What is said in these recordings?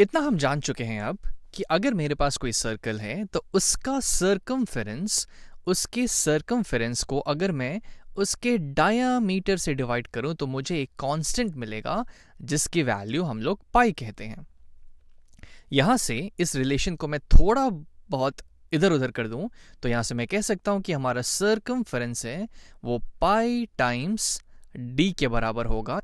इतना हम जान चुके हैं अब कि अगर मेरे पास कोई सर्कल है तो उसका सर्कम उसके सर्कम को अगर मैं उसके डायामीटर से डिवाइड करूं तो मुझे एक कांस्टेंट मिलेगा जिसकी वैल्यू हम लोग पाई कहते हैं यहां से इस रिलेशन को मैं थोड़ा बहुत इधर उधर कर दूं तो यहां से मैं कह सकता हूं कि हमारा सर्कम है वो पाई टाइम्स डी के बराबर होगा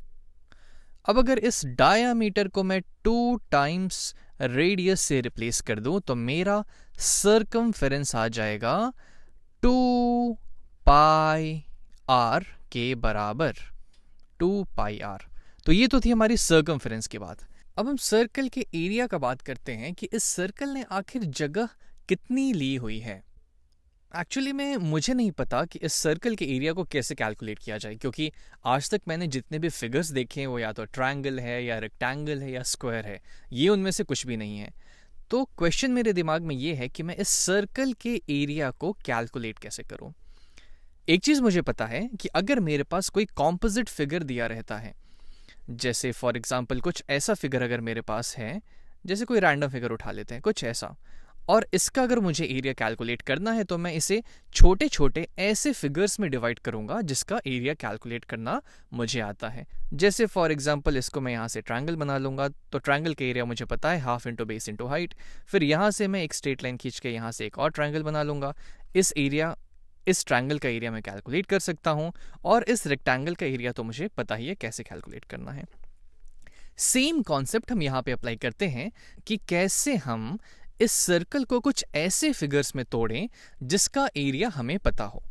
अब अगर इस डायामीटर को मैं टू टाइम्स रेडियस से रिप्लेस कर दूं तो मेरा सर्कम आ जाएगा टू पाई आर के बराबर टू पाई आर तो ये तो थी हमारी सर्कम की बात अब हम सर्कल के एरिया का बात करते हैं कि इस सर्कल ने आखिर जगह कितनी ली हुई है एक्चुअली मैं मुझे नहीं पता कि इस सर्कल के एरिया को कैसे कैलकुलेट किया जाए क्योंकि आज तक मैंने जितने भी फिगर्स देखे हैं वो या तो ट्रायंगल है या रेक्टेंगल है या स्क्वायर है ये उनमें से कुछ भी नहीं है तो क्वेश्चन मेरे दिमाग में ये है कि मैं इस सर्कल के एरिया को कैलकुलेट कैसे करूँ एक चीज़ मुझे पता है कि अगर मेरे पास कोई कॉम्पोजिट फिगर दिया रहता है जैसे फॉर एग्ज़ाम्पल कुछ ऐसा फिगर अगर मेरे पास है जैसे कोई रैंडम फिगर उठा लेते हैं कुछ ऐसा और इसका अगर मुझे एरिया कैलकुलेट करना है तो मैं इसे छोटे छोटे ऐसे फिगर्स में डिवाइड करूंगा जिसका एरिया कैलकुलेट करना मुझे आता है जैसे फॉर एग्जांपल इसको मैं यहाँ से ट्रायंगल बना लूंगा तो ट्रायंगल का एरिया मुझे पता है half into base into height फिर यहाँ से मैं एक स्ट्रेट लाइन खींच के यहाँ से एक और ट्राइंगल बना लूंगा इस एरिया इस ट्रायंगल का एरिया मैं कैलकुलेट कर सकता हूँ और इस रेक्टेंगल का एरिया तो मुझे पता ही है कैसे कैलकुलेट करना है सेम कॉन्सेप्ट हम यहाँ पे अप्लाई करते हैं कि कैसे हम इस सर्कल को कुछ ऐसे फिगर्स में तोड़ें जिसका एरिया हमें पता हो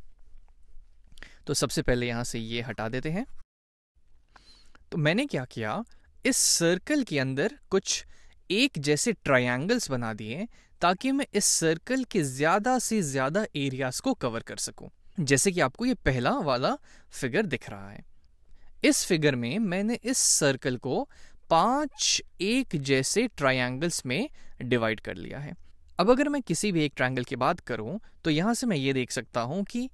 तो सबसे पहले यहां से ये हटा देते हैं तो मैंने क्या किया इस सर्कल के अंदर कुछ एक जैसे ट्रायंगल्स बना दिए ताकि मैं इस सर्कल के ज़्यादा से ज़्यादा एरियाज को कवर कर सकूं जैसे कि आपको ये पहला वाला फिगर दिख रहा है इस फिगर में मैंने इस सर्कल को पांच एक जैसे ट्रायंगल्स में डिवाइड कर लिया है अब अगर मैं किसी भी एक ट्रायंगल की बात करूं तो यहां से मैं ये देख सकता हूं कि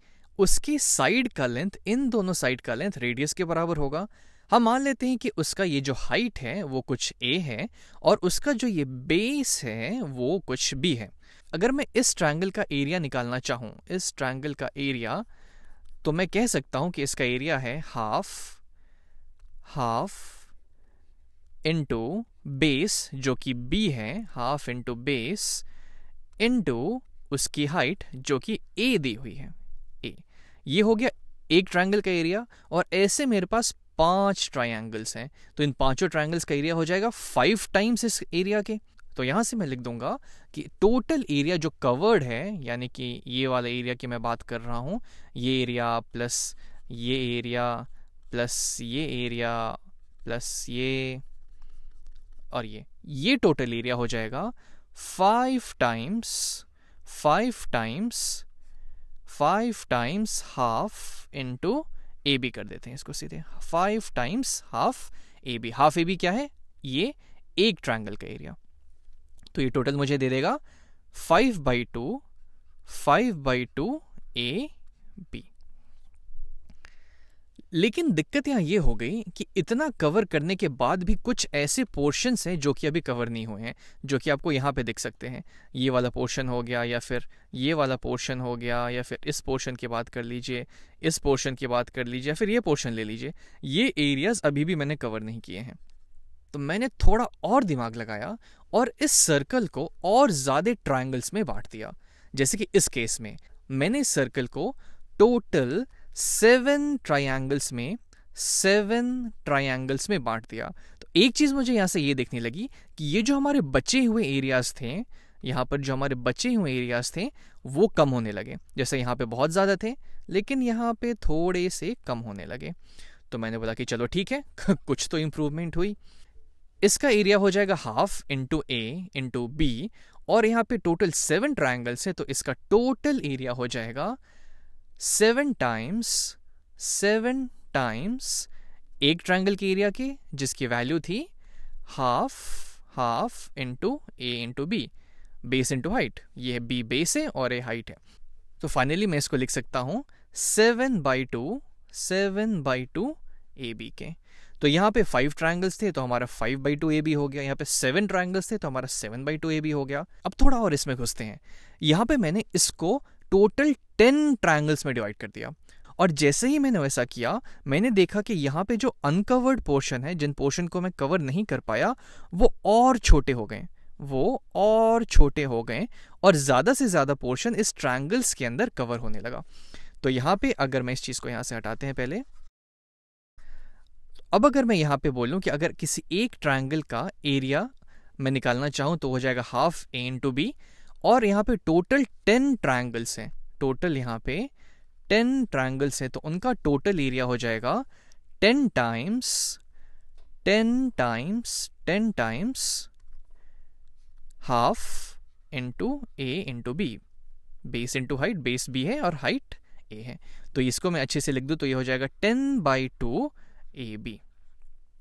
उसकी साइड का लेंथ इन दोनों साइड का लेंथ रेडियस के बराबर होगा हम मान लेते हैं कि उसका ये जो हाइट है वो कुछ ए है और उसका जो ये बेस है वो कुछ बी है अगर मैं इस ट्रायंगल का एरिया निकालना चाहूँ इस ट्रायंगल का एरिया तो मैं कह सकता हूँ कि इसका एरिया है हाफ हाफ इंटू बेस जो कि b है हाफ इंटू बेस इंटू उसकी हाइट जो कि a दी हुई है a ये हो गया एक ट्राइंगल का एरिया और ऐसे मेरे पास पांच ट्राइंगल्स हैं तो इन पांचों ट्राइंगल्स का एरिया हो जाएगा फाइव टाइम्स इस एरिया के तो यहां से मैं लिख दूंगा कि टोटल एरिया जो कवर्ड है यानी कि ये वाला एरिया की मैं बात कर रहा हूँ ये एरिया प्लस ये एरिया प्लस ये एरिया प्लस ये और ये ये टोटल एरिया हो जाएगा five times five times five times half into A B कर देते हैं इसको सीधे five times half A B half A B क्या है ये एक ट्रायंगल का एरिया तो ये टोटल मुझे दे देगा five by two five by two A B लेकिन दिक्कत यहाँ ये हो गई कि इतना कवर करने के बाद भी कुछ ऐसे पोर्शन हैं जो कि अभी कवर नहीं हुए हैं जो कि आपको यहाँ पे दिख सकते हैं ये वाला पोर्शन हो गया या फिर ये वाला पोर्शन हो गया या फिर इस पोर्शन की बात कर लीजिए इस पोर्शन की बात कर लीजिए या फिर ये पोर्शन ले लीजिए ये एरियाज़ अभी भी मैंने कवर नहीं किए हैं तो मैंने थोड़ा और दिमाग लगाया और इस सर्कल को और ज़्यादा ट्राइंगल्स में बांट दिया जैसे कि इस केस में मैंने इस सर्कल को टोटल सेवन ट्राइंगल्स में सेवन ट्राइंगल्स में बांट दिया तो एक चीज़ मुझे यहाँ से ये देखने लगी कि ये जो हमारे बचे हुए एरियाज थे यहाँ पर जो हमारे बचे हुए एरियाज थे वो कम होने लगे जैसे यहाँ पे बहुत ज़्यादा थे लेकिन यहाँ पे थोड़े से कम होने लगे तो मैंने बोला कि चलो ठीक है कुछ तो इम्प्रूवमेंट हुई इसका एरिया हो जाएगा half into A into B और यहाँ पे टोटल सेवन ट्राइंगल्स है तो इसका टोटल एरिया हो जाएगा सेवन टाइम्स सेवन टाइम्स एक ट्रायंगल के एरिया की जिसकी वैल्यू थी half half into A into B base into height ये बी बेस है और ए हाइट है तो फाइनली मैं इसको लिख सकता हूं seven by two seven by two A B के तो यहाँ पे फाइव ट्राइंगल्स थे तो हमारा five by two A B हो गया यहाँ पे सेवन ट्राइंगल्स थे तो हमारा seven by two A B हो गया अब थोड़ा और इसमें घुसते हैं यहाँ पे मैंने इसको टोटल टेन ट्राइंगल्स में डिवाइड कर दिया और जैसे ही मैंने वैसा किया मैंने देखा कि यहाँ पे जो अनकवर्ड पोर्शन है जिन पोर्शन को मैं कवर नहीं कर पाया वो और छोटे हो गए वो और छोटे हो गए और ज़्यादा से ज़्यादा पोर्शन इस ट्रायंगल्स के अंदर कवर होने लगा तो यहाँ पे अगर मैं इस चीज़ को यहाँ से हटाते हैं पहले अब अगर मैं यहाँ पे बोलूँ कि अगर किसी एक ट्रायंगल का एरिया मैं निकालना चाहूँ तो हो जाएगा half A into B और यहाँ पे टोटल टेन ट्राइंगल्स हैं टोटल यहाँ पे टेन ट्राइंगल्स हैं तो उनका टोटल एरिया हो जाएगा ten times ten times ten times half into A into B base into height base B है और हाइट ए है तो इसको मैं अच्छे से लिख दूँ तो ये हो जाएगा ten by two A B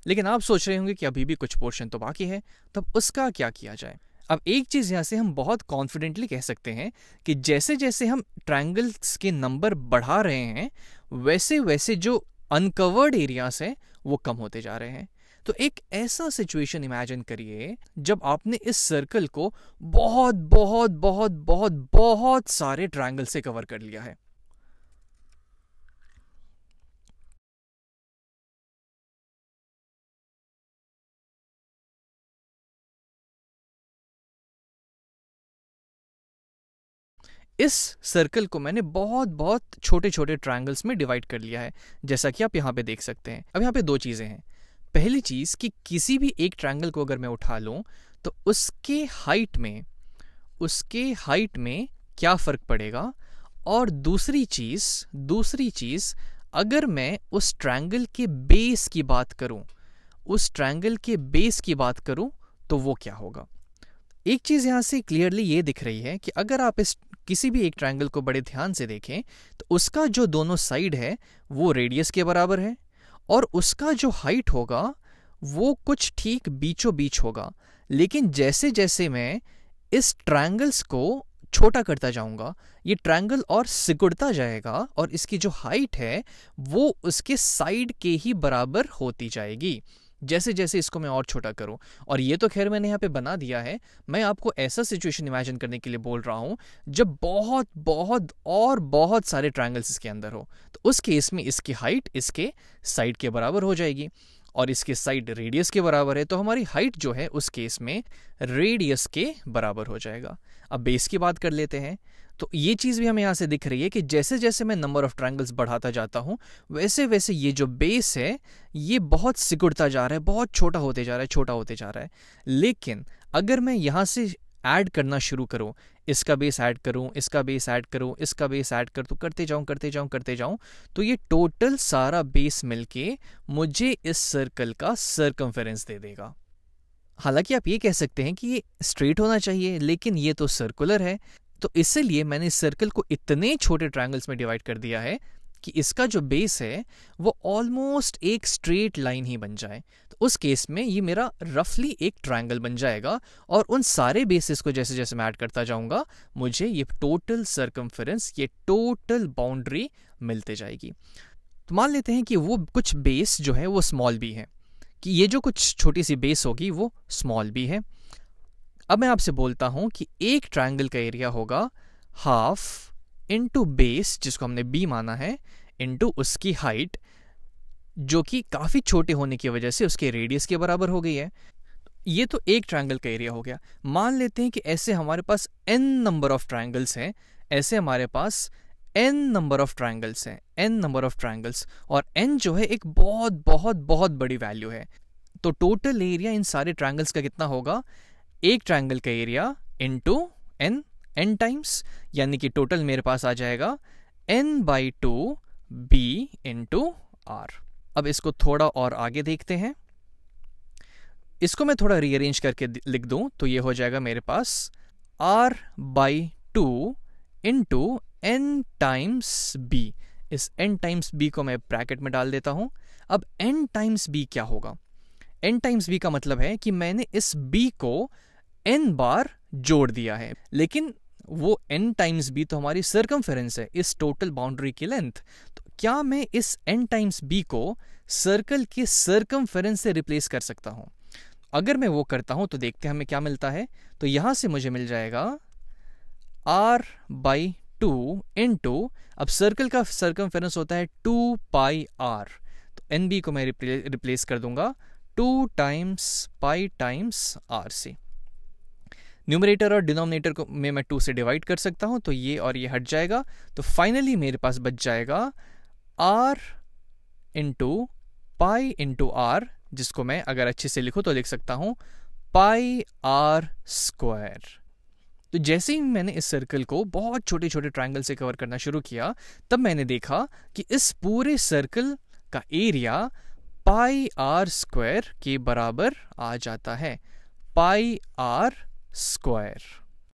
लेकिन आप सोच रहे होंगे कि अभी भी कुछ पोर्शन तो बाकी है तब तो उसका क्या किया जाए अब एक चीज़ यहाँ से हम बहुत कॉन्फिडेंटली कह सकते हैं कि जैसे जैसे हम ट्रायंगल्स के नंबर बढ़ा रहे हैं वैसे वैसे जो अनकवर्ड एरियाज हैं वो कम होते जा रहे हैं तो एक ऐसा सिचुएशन इमेजिन करिए जब आपने इस सर्कल को बहुत बहुत बहुत बहुत बहुत सारे ट्रायंगल से कवर कर लिया है इस सर्कल को मैंने बहुत बहुत छोटे छोटे ट्राइंगल्स में डिवाइड कर लिया है जैसा कि आप यहाँ पे देख सकते हैं अब यहाँ पे दो चीज़ें हैं पहली चीज़ कि किसी भी एक ट्राइंगल को अगर मैं उठा लूँ तो उसके हाइट में उसके हाइट में क्या फ़र्क पड़ेगा और दूसरी चीज़ दूसरी चीज़ अगर मैं उस ट्रैंगल के बेस की बात करूं उस ट्रैंगल के बेस की बात करूं तो वो क्या होगा एक चीज़ यहाँ से क्लियरली ये दिख रही है कि अगर आप इस किसी भी एक ट्रायंगल को बड़े ध्यान से देखें तो उसका जो दोनों साइड है वो रेडियस के बराबर है और उसका जो हाइट होगा वो कुछ ठीक बीचों बीच होगा लेकिन जैसे जैसे मैं इस ट्रायंगल्स को छोटा करता जाऊंगा ये ट्रायंगल और सिकुड़ता जाएगा और इसकी जो हाइट है वो उसके साइड के ही बराबर होती जाएगी जैसे जैसे इसको मैं और छोटा करूं और ये तो खैर मैंने यहाँ पे बना दिया है मैं आपको ऐसा सिचुएशन इमेजिन करने के लिए बोल रहा हूँ जब बहुत बहुत और बहुत सारे ट्राइंगल्स इसके अंदर हो तो उस केस में इसकी हाइट इसके साइड के बराबर हो जाएगी और इसके साइड रेडियस के बराबर है तो हमारी हाइट जो है उस केस में रेडियस के बराबर हो जाएगा अब बेस की बात कर लेते हैं तो ये चीज़ भी हमें यहां से दिख रही है कि जैसे जैसे मैं नंबर ऑफ ट्रायंगल्स बढ़ाता जाता हूं वैसे वैसे ये जो बेस है ये बहुत सिकुड़ता जा रहा है बहुत छोटा होते जा रहा है छोटा होते जा रहा है लेकिन अगर मैं यहां से ऐड करना शुरू करूं इसका बेस ऐड करूँ इसका बेस ऐड करूँ इसका बेस ऐड कर तो करते जाऊँ करते जाऊँ करते जाऊँ तो ये टोटल सारा बेस मिलके मुझे इस सर्कल का सर्कम्फेरेंस दे देगा हालांकि आप ये कह सकते हैं कि ये स्ट्रेट होना चाहिए लेकिन ये तो सर्कुलर है तो इसलिए मैंने सर्कल को इतने छोटे ट्रायंगल्स में डिवाइड कर दिया है कि इसका जो बेस है वो ऑलमोस्ट एक स्ट्रेट लाइन ही बन जाए तो उस केस में ये मेरा रफली एक ट्रायंगल बन जाएगा और उन सारे बेसिस को जैसे जैसे मैं ऐड करता जाऊंगा मुझे ये टोटल सर्कमफेरेंस ये टोटल बाउंड्री मिलते जाएगी तो मान लेते हैं कि वो कुछ बेस जो है वो स्मॉल भी है कि ये जो कुछ छोटी सी बेस होगी वो स्मॉल भी है अब मैं आपसे बोलता हूँ कि एक ट्रायंगल का एरिया होगा हाफ इनटू बेस जिसको हमने बी माना है इनटू उसकी हाइट जो कि काफ़ी छोटे होने की वजह से उसके रेडियस के बराबर हो गई है ये तो एक ट्रायंगल का एरिया हो गया मान लेते हैं कि ऐसे हमारे पास एन नंबर ऑफ ट्रायंगल्स हैं ऐसे हमारे पास एन नंबर ऑफ ट्रायंगल्स हैं एन नंबर ऑफ ट्रायंगल्स और एन जो है एक बहुत बहुत बहुत बड़ी वैल्यू है तो टोटल एरिया इन सारे ट्रायंगल्स का कितना होगा एक ट्रायंगल का area into N N times यानी कि टोटल मेरे पास आ जाएगा N by two B two R अब इसको थोड़ा और आगे देखते हैं इसको मैं थोड़ा रीअरेंज करके लिख दूं तो ये हो जाएगा मेरे पास R by two into N times B इस एन टाइम्स बी को मैं ब्रैकेट में डाल देता हूं अब एन टाइम्स बी क्या होगा एन टाइम्स बी का मतलब है कि मैंने इस बी को एन बार जोड़ दिया है लेकिन वो एन टाइम्स बी तो हमारी सर्कमफेरेंस है इस टोटल बाउंड्री की लेंथ तो क्या मैं इस एन टाइम्स बी को सर्कल के सर्कमफेरेंस से रिप्लेस कर सकता हूँ अगर मैं वो करता हूँ तो देखते हैं हमें क्या मिलता है तो यहाँ से मुझे मिल जाएगा R by two into अब सर्कल का सर्कमफेरेंस होता है टू पाई आर तो एन बी को मैं रिप्ले, रिप्लेस कर दूंगा two times pi times R से न्यूमरेटर और डिनोमिनेटर को में मैं टू से डिवाइड कर सकता हूं तो ये और ये हट जाएगा तो फाइनली मेरे पास बच जाएगा R into pi into R जिसको मैं अगर अच्छे से लिखूं तो लिख सकता हूं पाई आर स्क्वायर तो जैसे ही मैंने इस सर्कल को बहुत छोटे छोटे ट्राइंगल से कवर करना शुरू किया तब मैंने देखा कि इस पूरे सर्कल का एरिया पाई आर स्क्वायर के बराबर आ जाता है पाई आर square